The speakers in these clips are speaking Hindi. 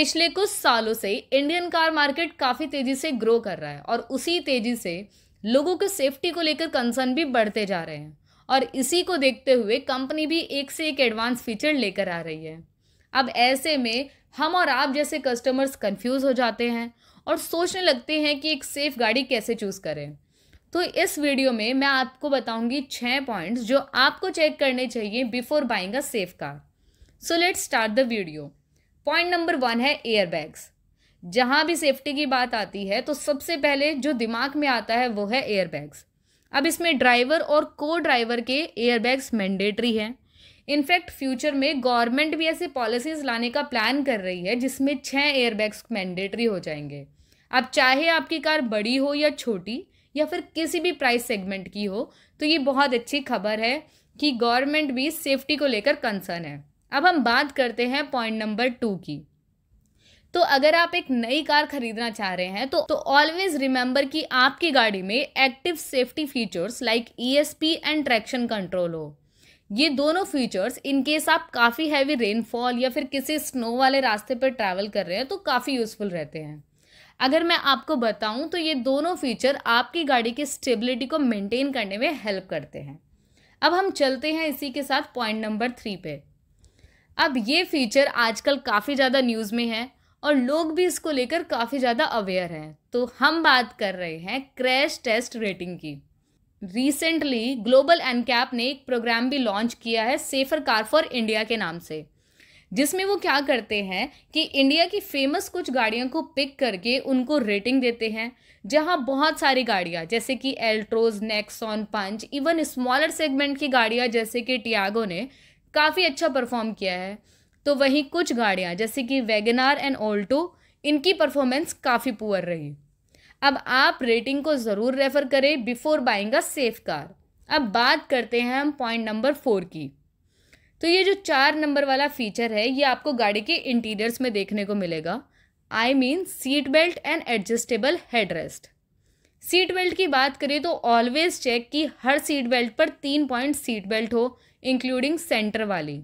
पिछले कुछ सालों से इंडियन कार मार्केट काफ़ी तेज़ी से ग्रो कर रहा है और उसी तेज़ी से लोगों के सेफ्टी को लेकर कंसर्न भी बढ़ते जा रहे हैं और इसी को देखते हुए कंपनी भी एक से एक एडवांस फीचर लेकर आ रही है अब ऐसे में हम और आप जैसे कस्टमर्स कंफ्यूज हो जाते हैं और सोचने लगते हैं कि एक सेफ़ गाड़ी कैसे चूज़ करें तो इस वीडियो में मैं आपको बताऊंगी छः पॉइंट्स जो आपको चेक करने चाहिए before buying a safe car so let's start the video point number one है एयर बैग्स जहाँ भी सेफ्टी की बात आती है तो सबसे पहले जो दिमाग में आता है वो है एयर बैग्स अब इसमें ड्राइवर और को ड्राइवर के एयर बैग्स मैंडेटरी हैं इनफैक्ट फ्यूचर में गवर्नमेंट भी ऐसे पॉलिसीज लाने का प्लान कर रही है जिसमें छः एयर बैग्स मैंडेटरी हो जाएंगे अब चाहे आपकी कार बड़ी हो या छोटी या फिर किसी भी प्राइस सेगमेंट की हो तो ये बहुत अच्छी खबर है कि गवर्नमेंट भी सेफ्टी को लेकर कंसर्न है अब हम बात करते हैं पॉइंट नंबर टू की तो अगर आप एक नई कार खरीदना चाह रहे हैं तो तो ऑलवेज रिमेंबर कि आपकी गाड़ी में active safety features like ESP and traction control हो ये दोनों फीचर्स इन केस आप काफ़ी हैवी रेनफॉल या फिर किसी स्नो वाले रास्ते पर ट्रैवल कर रहे हैं तो काफ़ी यूज़फुल रहते हैं अगर मैं आपको बताऊं तो ये दोनों फीचर आपकी गाड़ी की स्टेबिलिटी को मेंटेन करने में हेल्प करते हैं अब हम चलते हैं इसी के साथ पॉइंट नंबर थ्री पे अब ये फीचर आजकल काफ़ी ज़्यादा न्यूज़ में है और लोग भी इसको लेकर काफ़ी ज़्यादा अवेयर हैं तो हम बात कर रहे हैं क्रैश टेस्ट रेटिंग की रिसेंटली ग्लोबल एनकैप ने एक प्रोग्राम भी लॉन्च किया है सेफर कार फॉर इंडिया के नाम से जिसमें वो क्या करते हैं कि इंडिया की फेमस कुछ गाड़ियों को पिक करके उनको रेटिंग देते हैं जहां बहुत सारी गाड़ियां जैसे कि Altroz Nexon Punch even smaller segment की गाड़ियां जैसे कि टियागो ने काफ़ी अच्छा परफॉर्म किया है तो वहीं कुछ गाड़ियाँ जैसे कि वैगनार एंड ऑल्टो इनकी परफॉर्मेंस काफ़ी पुअर रही अब आप रेटिंग को ज़रूर रेफ़र करें before buying a safe car अब बात करते हैं हम पॉइंट नंबर फोर की तो ये जो चार नंबर वाला फीचर है ये आपको गाड़ी के इंटीरियर्स में देखने को मिलेगा I mean seat belt and adjustable headrest rest seat belt की बात करें तो ऑलवेज चेक कि हर सीट बेल्ट पर तीन पॉइंट सीट बेल्ट हो इंक्लूडिंग सेंटर वाली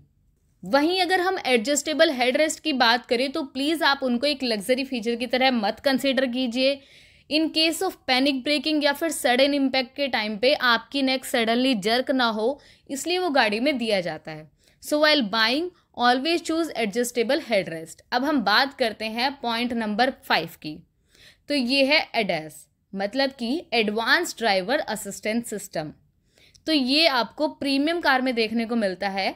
वहीं अगर हम एडजस्टेबल हेड रेस्ट की बात करें तो प्लीज़ आप उनको एक लग्जरी फीचर की तरह मत कंसिडर कीजिए in case of panic braking या फिर सडन इम्पैक्ट के टाइम पे आपकी नेक सडनली जर्क ना हो इसलिए वो गाड़ी में दिया जाता है so while buying always choose adjustable head rest अब हम बात करते हैं पॉइंट नंबर फाइव की तो ये है एडेस मतलब कि एडवांस ड्राइवर असिस्टेंस सिस्टम तो ये आपको प्रीमियम कार में देखने को मिलता है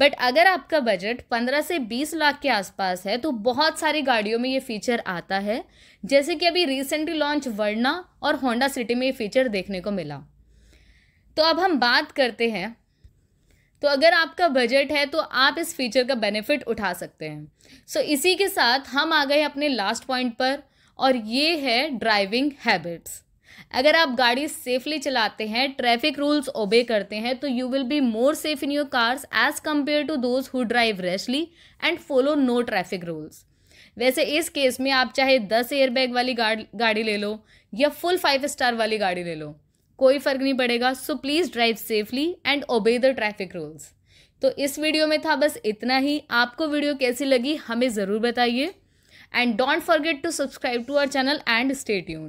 बट अगर आपका बजट 15 से 20 लाख के आसपास है तो बहुत सारी गाड़ियों में ये फीचर आता है जैसे कि अभी रिसेंटली लॉन्च वर्ना और होंडा सिटी में ये फीचर देखने को मिला तो अब हम बात करते हैं तो अगर आपका बजट है तो आप इस फीचर का बेनिफिट उठा सकते हैं सो so, इसी के साथ हम आ गए अपने लास्ट पॉइंट पर और ये है ड्राइविंग हैबिट्स अगर आप गाड़ी सेफली चलाते हैं ट्रैफिक रूल्स ओबे करते हैं तो you will be more safe in your cars as compare to those who drive rashly and follow no traffic rules वैसे इस केस में आप चाहे दस एयरबैग वाली गाड़ी ले लो या फुल फाइव स्टार वाली गाड़ी ले लो कोई फ़र्क नहीं पड़ेगा so please drive safely and obey the traffic rules तो इस वीडियो में था बस इतना ही आपको वीडियो कैसी लगी हमें ज़रूर बताइए and don't forget to subscribe to our channel and stay tuned